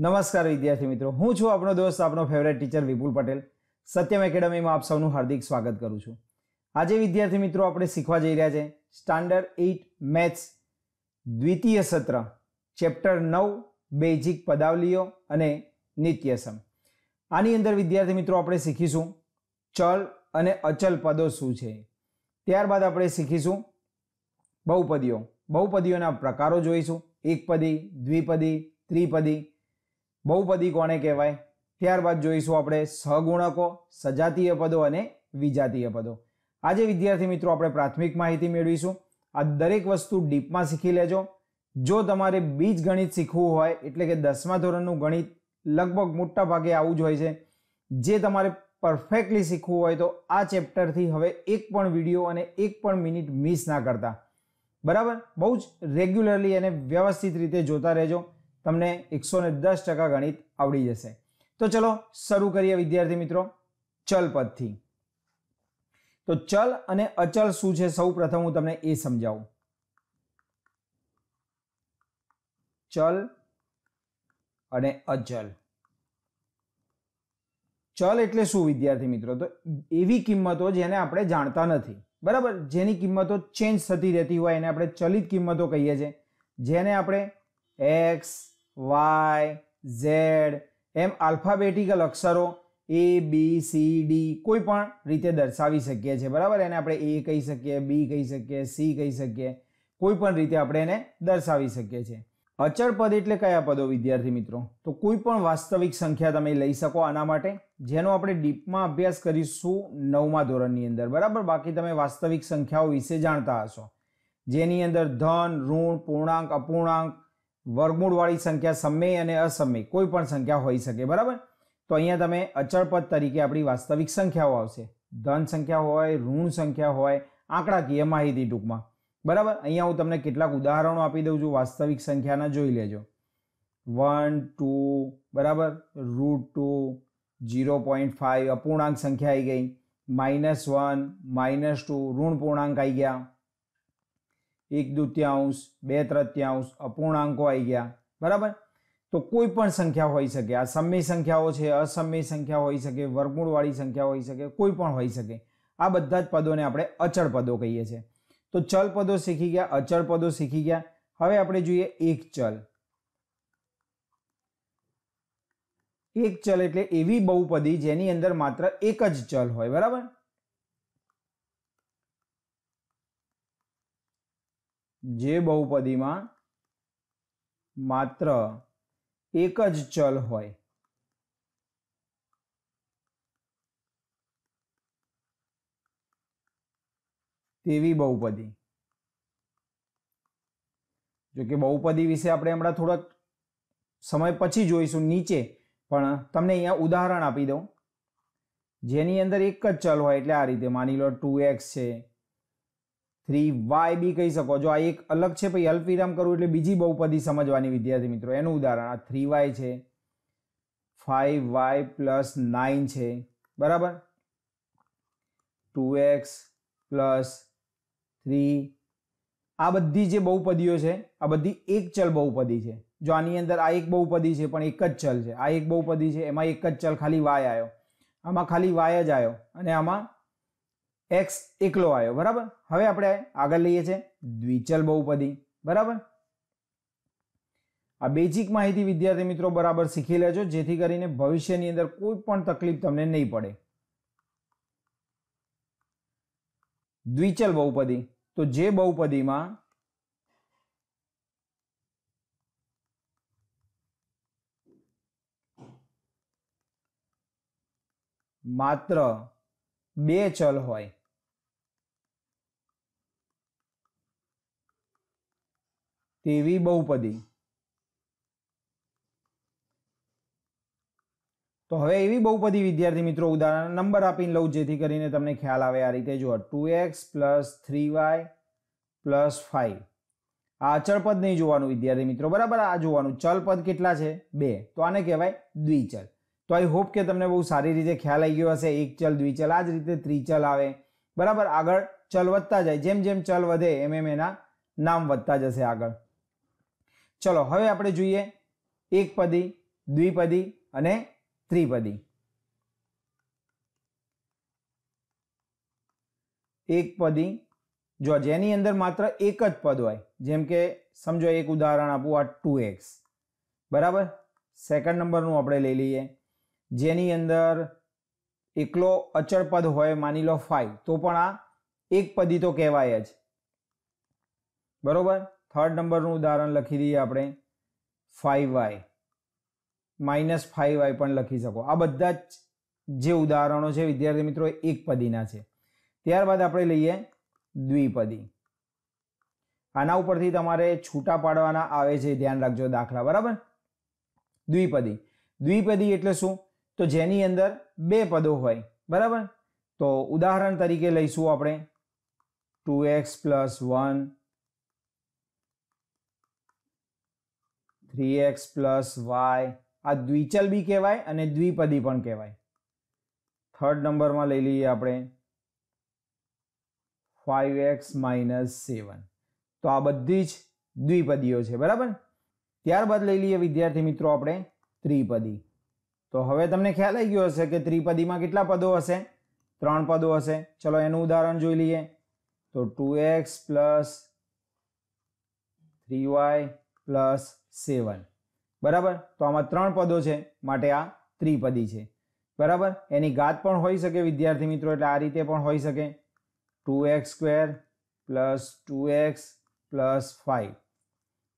નમસ્કાર વિદ્યાર્થી મિત્રો હું છું આપણો દોસ્ત આપણો ફેવરેટ ટીચર વિપુલ પટેલ સત્યમ એકેડમીમાં આપ સૌનું હાર્દિક સ્વાગત કરું છું આજે વિદ્યાર્થી મિત્રો આપણે શીખવા જઈ રહ્યા છે સ્ટાન્ડર્ડ એઇટ મેથ્સ દ્વિતીય સત્ર ચેપ્ટર નવ બેઝિક પદાવલીઓ અને નિત્યસમ આની અંદર વિદ્યાર્થી મિત્રો આપણે શીખીશું ચલ અને અચલ પદો શું છે ત્યારબાદ આપણે શીખીશું બહુપદીઓ બહુપદીઓના પ્રકારો જોઈશું એકપદી દ્વિપદી ત્રિપદી બહુપદી કોને કહેવાય ત્યારબાદ જોઈશું આપણે સહગુણકો સજાતીય પદો અને વિજાતીય પદો આજે વિદ્યાર્થી મિત્રો આપણે પ્રાથમિક માહિતી મેળવીશું આ દરેક વસ્તુ ડીપમાં શીખી લેજો જો તમારે બીજ ગણિત શીખવું હોય એટલે કે દસમા ધોરણનું ગણિત લગભગ મોટા ભાગે આવું જ હોય છે જે તમારે પરફેક્ટલી શીખવું હોય તો આ ચેપ્ટરથી હવે એક પણ વિડીયો અને એક પણ મિનિટ મિસ ના કરતા બરાબર બહુ જ રેગ્યુલરલી અને વ્યવસ્થિત રીતે જોતા રહેજો તમને એકસો ને દસ ટકા ગણિત આવડી જશે તો ચલો શરૂ કરીએ વિદ્યાર્થી મિત્રો ચલ પદથી તો ચલ અને અચલ શું છે સૌ પ્રથમ હું તમને એ સમજાવું ચલ અને અચલ ચલ એટલે શું વિદ્યાર્થી મિત્રો તો એવી કિંમતો જેને આપણે જાણતા નથી બરાબર જેની કિંમતો ચેન્જ થતી રહેતી હોય એને આપણે ચલિત કિંમતો કહીએ છીએ જેને આપણે એક્સ વાય ઝેડ એમ આલ્ફાબેટિકલ અક્ષરો એ બી સી ડી કોઈ પણ રીતે દર્શાવી શકીએ છીએ બરાબર એને આપણે એ કહી શકીએ બી કહી શકીએ સી કહી શકીએ કોઈ પણ રીતે આપણે એને દર્શાવી શકીએ છીએ અચળ પદ એટલે કયા પદો વિદ્યાર્થી મિત્રો તો કોઈ પણ વાસ્તવિક સંખ્યા તમે લઈ શકો આના માટે જેનો આપણે ડીપમાં અભ્યાસ કરીશું નવમા ધોરણની અંદર બરાબર બાકી તમે વાસ્તવિક સંખ્યાઓ વિશે જાણતા હશો જેની અંદર ધન ઋણ પૂર્ણાંક અપૂર્ણાંક વર્ગમૂળવાળી સંખ્યા સમય અને અસમય કોઈ પણ સંખ્યા હોઈ શકે બરાબર તો અહીંયા તમે અચળપદ તરીકે આપણી વાસ્તવિક સંખ્યાઓ આવશે ધન સંખ્યા હોય ઋણ સંખ્યા હોય આંકડાકીય માહિતી ટૂંકમાં બરાબર અહીંયા હું તમને કેટલાક ઉદાહરણો આપી દઉં છું વાસ્તવિક સંખ્યાના જોઈ લેજો વન ટુ બરાબર root two zero point five અપૂર્ણાંક સંખ્યા આવી ગઈ માઇનસ વન માઇનસ ટુ ઋણ પૂર્ણાંક આવી ગયા એક દુત્યાંશ બે તૃત્યાંશ અપૂર્ણાંકો આવી ગયા બરાબર તો કોઈ પણ સંખ્યા હોઈ શકે આ સમય સંખ્યાઓ છે અસમય સંખ્યા હોઈ શકે વર્ગમૂળવાળી સંખ્યા હોઈ શકે કોઈ પણ હોઈ શકે આ બધા જ પદોને આપણે અચળ પદો કહીએ છીએ તો ચલ પદો શીખી ગયા અચળ પદો શીખી ગયા હવે આપણે જોઈએ એક ચલ એક ચલ એટલે એવી બહુપદી જેની અંદર માત્ર એક જ ચલ હોય બરાબર જે બહુપદીમાં માત્ર એક જ ચલ હોય તેવી બહુપદી જો કે બહુપદી વિશે આપણે હમણાં થોડાક સમય પછી જોઈશું નીચે પણ તમને અહીંયા ઉદાહરણ આપી દઉં જેની અંદર એક જ ચલ હોય એટલે આ રીતે માની લો ટુ એક્સ છે થ્રી વાય બી કહી શકો જો આ એક અલગ છે પછી અલ્પવિરામ કરવું એટલે બીજી બહુપદી સમજવાની વિદ્યાર્થી મિત્રો એનું ઉદાહરણ આ થ્રી વાય છે ફાઈવ વાય પ્લસ નાઇન છે બરાબર ટુ એક્સ પ્લસ થ્રી આ બધી જે બહુપદીઓ છે આ બધી એક ચલ બહુપદી છે જો આની અંદર આ એક બહુપદી છે પણ એક જ ચલ છે આ એક બહુપદી છે એમાં એક જ ચલ ખાલી વાય આવ્યો આમાં ખાલી વાય જ આવ્યો અને આમાં એક્સ એકલો આવ્યો બરાબર હવે આપણે આગળ લઈએ છીએ દ્વિચલ બહુપદી બરાબર આ બેઝિક માહિતી વિદ્યાર્થી મિત્રો બરાબર શીખી લેજો જેથી કરીને ભવિષ્યની અંદર કોઈ પણ તકલીફ તમને નહીં પડે દ્વિચલ બહુપદી તો જે બહુપદીમાં માત્ર બે ચલ હોય તેવી બહુપદી તો હવે એવી બહુપદી વિદ્યાર્થી મિત્રો ઉદાહરણ નંબર આપીને લઉં જેથી કરીને તમને ખ્યાલ આવે આ રીતે જુઓ two X plus three Y plus five આ અચળ નહીં જોવાનું વિદ્યાર્થી મિત્રો બરાબર આ જોવાનું ચલપદ કેટલા છે બે તો આને કહેવાય દ્વિચલ તો આઈ હોપ કે તમને બહુ સારી રીતે ખ્યાલ આવી ગયો હશે એક ચલ દ્વિચલ આ જ રીતે ત્રિચલ આવે બરાબર આગળ ચલ વધતા જાય જેમ જેમ ચલ વધે એમ એમ એના નામ વધતા જશે આગળ ચલો હવે આપણે જોઈએ એકપદી દ્વિપદી અને ત્રિપદી એકપદી જો જેની અંદર માત્ર એક જ પદ હોય જેમ કે સમજો એક ઉદાહરણ આપું આ ટુ એક્સ બરાબર સેકન્ડ નંબરનું આપણે લઈ લઈએ જેની અંદર એકલો અચળ પદ હોય માની લો ફાઈવ તો પણ આ એક પદી તો કહેવાય જ બરોબર થર્ડ નંબરનું ઉદાહરણ લખી દઈએ આપણે five Y minus five Y પણ લખી શકો આ બધા જ જે ઉદાહરણો છે વિદ્યાર્થી મિત્રો એક પદીના છે ત્યારબાદ આપણે લઈએ દ્વિપદી આના ઉપરથી તમારે છૂટા પાડવાના આવે છે ધ્યાન રાખજો દાખલા બરાબર દ્વિપદી દ્વિપદી એટલે શું તો જેની અંદર બે પદો હોય બરાબર તો ઉદાહરણ તરીકે લઈશું આપણે two X plus one three X plus Y આ દ્વિચલ બી કહેવાય અને દ્વિપદી પણ કહેવાય થર્ડ નંબરમાં લઈ લઈએ આપણે ફાઇવ એક્સ માઇનસ સેવન તો આ બધી જ દ્વિપદીઓ છે બરાબર ત્યારબાદ લઈ લઈએ વિદ્યાર્થી મિત્રો આપણે ત્રિપદી તો હવે તમને ખ્યાલ આવી ગયો હશે કે ત્રિપદીમાં કેટલા પદો હશે ત્રણ પદો હશે ચલો એનું ઉદાહરણ જોઈ લઈએ તો two X plus three Y plus seven બરાબર તો આમાં ત્રણ પદો છે માટે આ ત્રિપદી છે બરાબર એની ઘાત પણ હોઈ શકે વિદ્યાર્થી મિત્રો એટલે આ રીતે પણ હોઈ શકે two X square plus two X plus five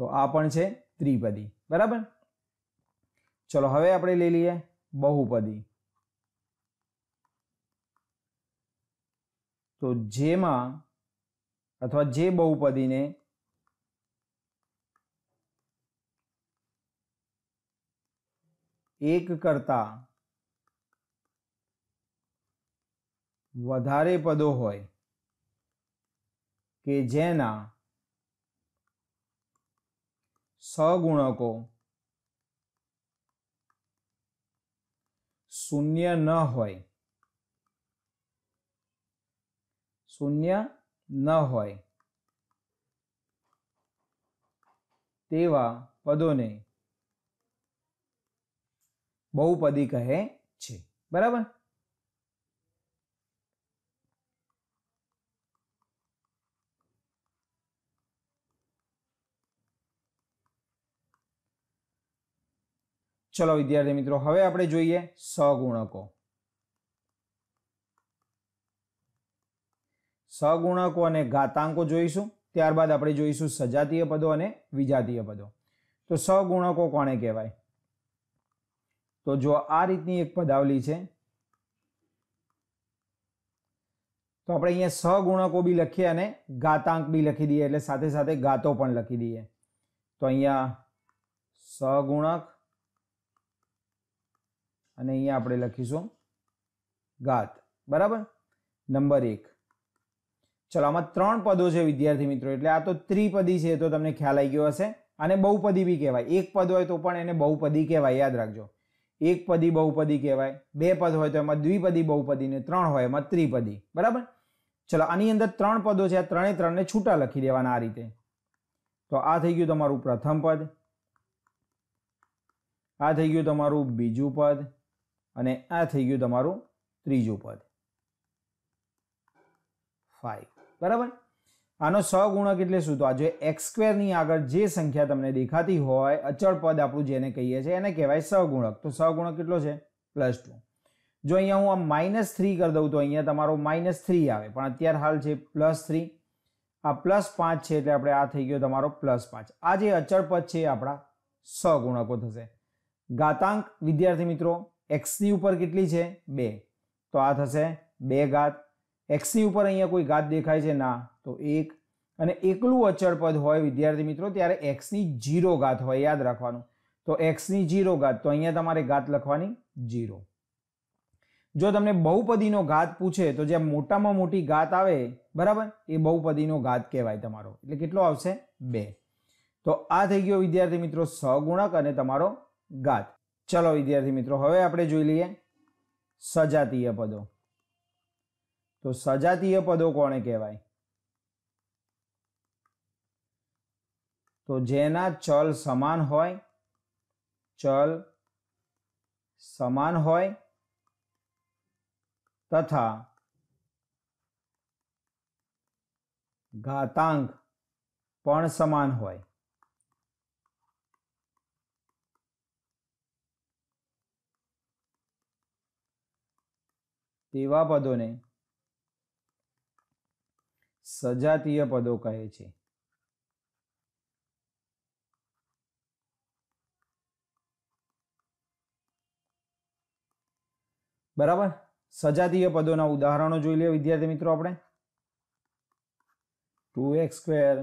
તો આ પણ છે ત્રિપદી બરાબર ચલો હવે આપણે લઈ લઈએ બહુપદી તો જેમાં અથવા જે બહુપદીને એક કરતા વધારે પદો હોય કે જેના સગુણકો શૂન્ય ન હોય શૂન્ય ન હોય તેવા પદોને બહુપદી કહે છે બરાબર ચલો વિદ્યાર્થી મિત્રો હવે આપણે જોઈએ સગુણકો સગુણકો અને ઘાતાંકો જોઈશું ત્યારબાદ આપણે જોઈશું સજાતીય પદો અને વિજાતીય પદો તો સગુણકો કોને કહેવાય તો જો આ રીતની એક પદાવલી છે તો આપણે અહીંયા સગુણકો બી લખીએ અને ગાતાંક બી લખી દઈએ એટલે સાથે સાથે ગાતો પણ લખી દઈએ તો અહીંયા સગુણક અને અહીંયા આપણે લખીશું ગાત બરાબર નંબર એક ચલો આમાં ત્રણ પદો છે વિદ્યાર્થી મિત્રો એટલે આ તો ત્રિપદી છે તો તમને ખ્યાલ આવી ગયો હશે અને બહુપદી બી કહેવાય એક પદ હોય તો પણ એને બહુપદી કહેવાય યાદ રાખજો એકપદી બહુપદી કહેવાય બે પદ હોય તો એમાં દ્વિપદી બહુપદી ને ત્રણ હોય એમાં ત્રિપદી બરાબર ચલો આની અંદર ત્રણ પદો છે આ ત્રણે ત્રણને છૂટા લખી દેવાના આ રીતે તો આ થઈ ગયું તમારું પ્રથમ પદ આ થઈ ગયું તમારું બીજું પદ અને આ થઈ ગયું તમારું ત્રીજું પદ ફાઈવ બરાબર આનો સહગુણક એટલે શું તો આ જે એક્સ સ્ક્વેરની આગળ જે સંખ્યા તમને દેખાતી હોય અચળ પદ આપણું જેને કહીએ છીએ એને કહેવાય સહગુણક તો સહગુણક કેટલો છે પ્લસ ટુ જો અહીંયા હું આ માઇનસ થ્રી કરી દઉં તો અહીંયા તમારો માઇનસ થ્રી આવે પણ અત્યારે હાલ છે પ્લસ થ્રી આ પ્લસ પાંચ છે એટલે આપણે આ થઈ ગયો તમારો પ્લસ પાંચ આ જે અચળ પદ છે આપણા સહગુણકો થશે ઘાતાંક વિદ્યાર્થી મિત્રો એક્સની ઉપર કેટલી છે બે તો આ થશે બે ઘાત એક્સી ઉપર અહીંયા કોઈ ઘાત દેખાય છે ના તો એક અને એકલું અચળ પદ હોય વિદ્યાર્થી મિત્રો ત્યારે એક્સની જીરો ઘાત હોય યાદ રાખવાનું તો એક્સની જીરો ઘાત તો અહીંયા તમારે ઘાત લખવાની જીરો જો તમને બહુપદીનો ઘાત પૂછે તો જે મોટામાં મોટી ઘાત આવે બરાબર એ બહુપદીનો ઘાત કહેવાય તમારો એટલે કેટલો આવશે બે તો આ થઈ ગયો વિદ્યાર્થી મિત્રો સગુણક અને તમારો ઘાત ચલો વિદ્યાર્થી મિત્રો હવે આપણે જોઈ લઈએ સજાતીય પદો તો સજાતીય પદો કોને કહેવાય તો જેના ચલ સમાન હોય ચલ સમાન હોય તથા ઘાતાંક પણ સમાન હોય તેવા પદોને સજાતીય પદો કહે છે બરાબર સજાતીય પદોના ઉદાહરણો જોઈ લઈએ વિદ્યાર્થી મિત્રો આપણે two X square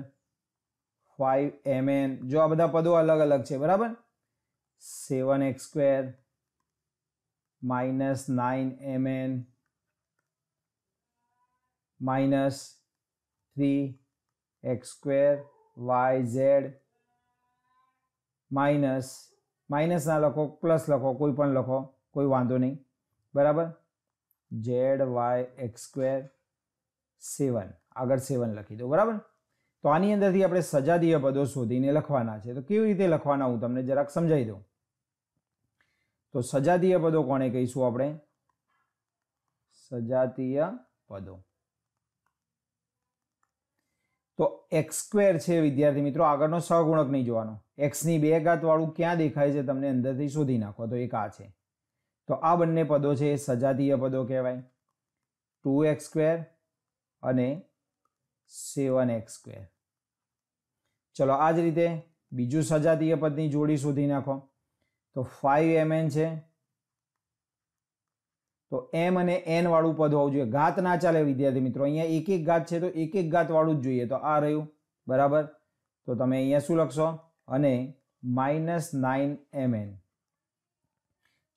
five N જો આ બધા પદો અલગ અલગ છે બરાબર seven X square minus nine M N minus 3 x square y z minus માઇનસના લખો પ્લસ લખો કોઈ પણ લખો કોઈ વાંધો નહીં બરાબર Z Y X square seven આગળ સેવન લખી દો બરાબર તો આની અંદરથી આપણે સજાતીય પદો શોધીને લખવાના છે તો કેવી રીતે લખવાના હું તમને જરાક સમજાવી દઉં તો સજાતીય પદો કોને કહીશું આપણે સજાતીય પદો એક્સ સ્ક્વેર છે વિદ્યાર્થી મિત્રો આગળનો સહગુણક નહીં જોવાનો એક્સની બે ઘાતવાળું ક્યાં દેખાય છે તમને અંદરથી શોધી નાખો તો એક આ છે તો આ બંને પદો છે એ સજાતીય પદો કહેવાય ટુ એક્સ સ્ક્વેર અને સેવન એક્સ સ્ક્વેર ચલો આ જ રીતે બીજું સજાતીય પદની જોડી શોધી નાખો તો ફાઈવ એમએન છે તો એમ અને એન વાળું પદ હોવું જોઈએ ઘાત ના ચાલે વિદ્યાર્થી મિત્રો અહીંયા એક એક ઘાત છે તો એક એક ઘાત વાળું જ જોઈએ તો આ રહ્યું બરાબર તો તમે અહીંયા શું લખશો અને માઇનસ નાઇન એમ એન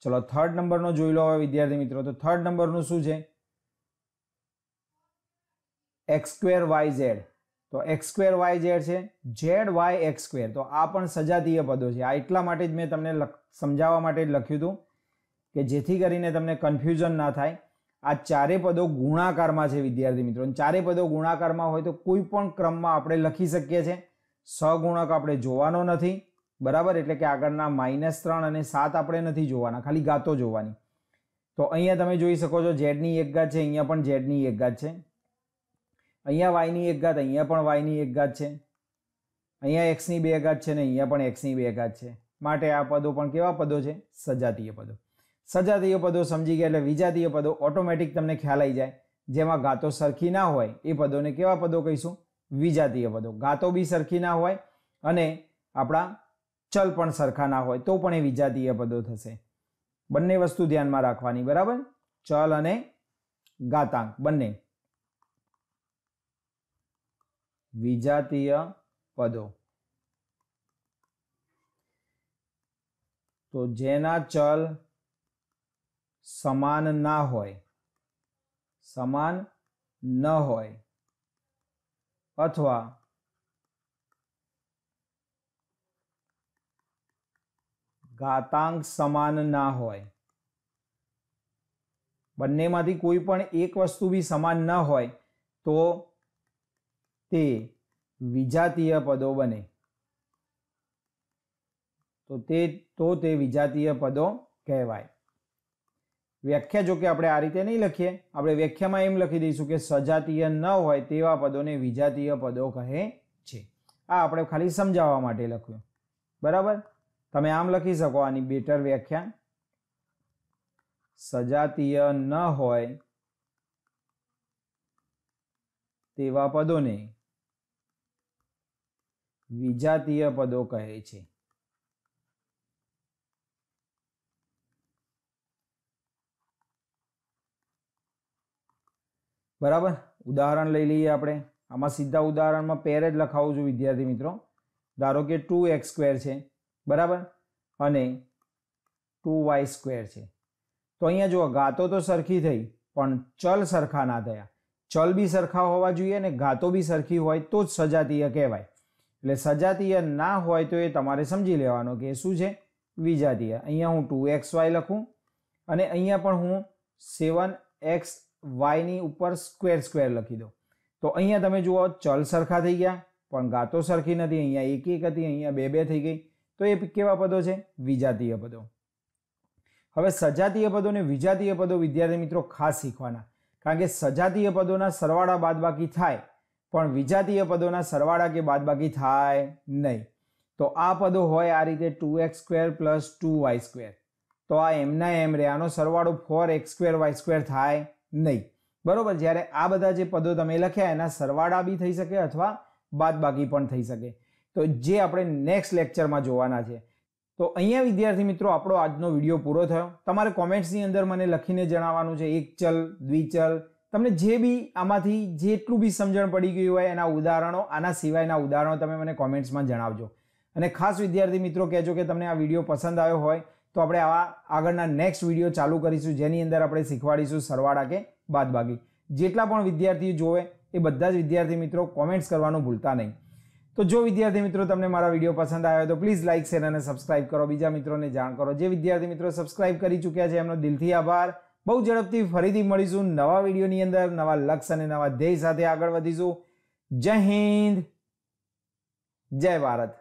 ચલો થર્ડ નંબરનો જોઈ લો હવે વિદ્યાર્થી મિત્રો તો થર્ડ નંબરનું શું છે એક્સ સ્ક્વેર વાય ઝેડ તો એક્સ સ્ક્વેર વાય ઝેડ છે ઝેડ વાય એક્સ સ્ક્વેર તો આ પણ સજાતીય પદો છે આ એટલા માટે જ મેં તમને સમજાવવા માટે જ લખ્યું હતું કે જેથી કરીને તમને કન્ફ્યુઝન ના થાય આ ચારે પદો ગુણાકારમાં છે વિદ્યાર્થી મિત્રો ચારે પદો ગુણાકારમાં હોય તો કોઈ પણ ક્રમમાં આપણે લખી શકીએ છીએ સગુણક આપણે જોવાનો નથી બરાબર એટલે કે આગળના માઇનસ ત્રણ અને સાત આપણે નથી જોવાના ખાલી ગાતો જોવાની તો અહીંયા તમે જોઈ શકો છો ઝેડની એક ગાત છે અહીંયા પણ ઝેડની એક ગાત છે અહીંયા વાયની એક ગાત અહીંયા પણ વાયની એક ગાત છે અહીંયા એક્સની બે ગાત છે ને અહીંયા પણ એક્સની બે ગાત છે માટે આ પદો પણ કેવા પદો છે સજાતીય પદો સજાતીય પદો સમજી ગયા એટલે વિજાતીય પદો ઓટોમેટિક તમને ખ્યાલ આવી જાય જેમાં ગાતો સરખી ના હોય એ પદોને કેવા પદો કહીશું વિજાતીય પદો ગાતો બી સરખી ના હોય અને આપણા ચલ પણ સરખા ના હોય તો પણ એ વિજાતીય પદો થશે બંને વસ્તુ ધ્યાનમાં રાખવાની બરાબર ચલ અને ગાતાંક બંને વિજાતીય પદો તો જેના ચલ સમાન ના હોય સમાન ન હોય અથવા ઘાતાંક સમાન ના હોય બંનેમાંથી કોઈ પણ એક વસ્તુ બી સમાન ન હોય તો તે વિજાતીય પદો બને તો તે તો તે વિજાતીય પદો કહેવાય વ્યાખ્યા જો કે આપણે આ રીતે નહીં લખીએ આપણે વ્યાખ્યામાં એમ લખી દઈશું કે સજાતીય ન હોય તેવા પદોને વિજાતીય પદો કહે છે આ આપણે ખાલી સમજાવવા માટે લખ્યું બરાબર તમે આમ લખી શકો આની બેટર વ્યાખ્યા સજાતીય ન હોય તેવા પદોને વિજાતીય પદો કહે છે બરાબર ઉદાહરણ લઈ લઈએ આપણે આમાં સીધા ઉદાહરણમાં પેર જ લખાવું છું વિદ્યાર્થી મિત્રો ધારો કે ટુ એક્સ સ્ક્વેર છે બરાબર અને ટુ વાય સ્ક્વેર છે તો અહીંયા જુઓ ગાતો તો સરખી થઈ પણ ચલ સરખા ના થયા ચલ બી સરખા હોવા જોઈએ અને ગાતો બી સરખી હોય તો જ સજાતીય કહેવાય એટલે સજાતીય ના હોય તો એ તમારે સમજી લેવાનો કે શું છે વિજાતીય અહીંયા હું ટુ એક્સ વાય લખું અને અહીંયા પણ હું સેવન એક્સ વાયની ઉપર સ્ક્વેર સ્ક્વેર લખી દો તો અહીંયા તમે જુઓ ચલ સરખા થઈ ગયા પણ ગાતો સરખી નથી અહીંયા એક એક હતી અહીંયા બે બે થઈ ગઈ તો એ કેવા પદો છે વિજાતીય પદો હવે સજાતીય પદો ને વિજાતીય પદો વિદ્યાર્થી મિત્રો ખાસ શીખવાના કારણ કે સજાતીય પદોના સરવાળા બાદબાકી થાય પણ વિજાતીય પદોના સરવાળા કે બાદબાકી થાય નહીં તો આ પદો હોય આ રીતે two X square plus two Y square તો આ એમના એમ રહે આનો સરવાળો four X square Y square થાય નહીં બરોબર જ્યારે આ બધા જે પદો તમે લખ્યા એના સરવાળા બી થઈ શકે અથવા બાદબાકી પણ થઈ શકે તો જે આપણે નેક્સ્ટ લેક્ચરમાં જોવાના છે તો અહીંયા વિદ્યાર્થી મિત્રો આપણો આજનો વિડીયો પૂરો થયો તમારે કોમેન્ટ્સની અંદર મને લખીને જણાવવાનું છે એક ચલ દ્વિચલ તમને જે બી આમાંથી જેટલું બી સમજણ પડી ગયું હોય એના ઉદાહરણો આના સિવાયના ઉદાહરણો તમે મને કોમેન્ટ્સમાં જણાવજો અને ખાસ વિદ્યાર્થી મિત્રો કહેજો કે તમને આ વિડીયો પસંદ આવ્યો હોય તો આપણે આવા આગળના નેક્સ્ટ વિડીયો ચાલુ કરીશું જેની અંદર આપણે શીખવાડીશું સરવાળા કે બાદબાકી જેટલા પણ વિદ્યાર્થીઓ જોવે એ બધા જ વિદ્યાર્થી મિત્રો કોમેન્ટ્સ કરવાનું ભૂલતા નહીં તો જો વિદ્યાર્થી મિત્રો તમને મારા વિડીયો પસંદ આવ્યો તો પ્લીઝ લાઇક શેર અને સબસ્ક્રાઇબ કરો બીજા મિત્રોને જાણ કરો જે વિદ્યાર્થી મિત્રો સબસ્ક્રાઇબ કરી ચૂક્યા છે એમનો દિલથી આભાર બહુ ઝડપથી ફરીથી મળીશું નવા વિડીયોની અંદર નવા લક્ષ્ય અને નવા ધ્યેય સાથે આગળ વધીશું જય હિન્દ જય ભારત